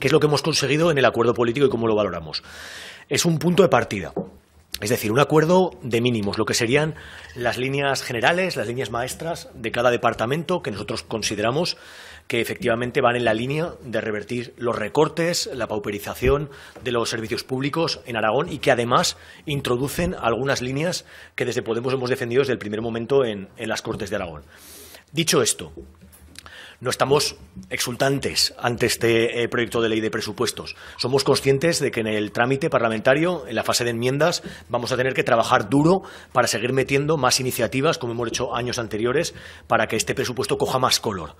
¿Qué es lo que hemos conseguido en el acuerdo político y cómo lo valoramos? Es un punto de partida. Es decir, un acuerdo de mínimos, lo que serían las líneas generales, las líneas maestras de cada departamento que nosotros consideramos que efectivamente van en la línea de revertir los recortes, la pauperización de los servicios públicos en Aragón y que además introducen algunas líneas que desde Podemos hemos defendido desde el primer momento en, las Cortes de Aragón. Dicho esto, no estamos exultantes ante este eh, proyecto de ley de presupuestos. Somos conscientes de que en el trámite parlamentario, en la fase de enmiendas, vamos a tener que trabajar duro para seguir metiendo más iniciativas, como hemos hecho años anteriores, para que este presupuesto coja más color,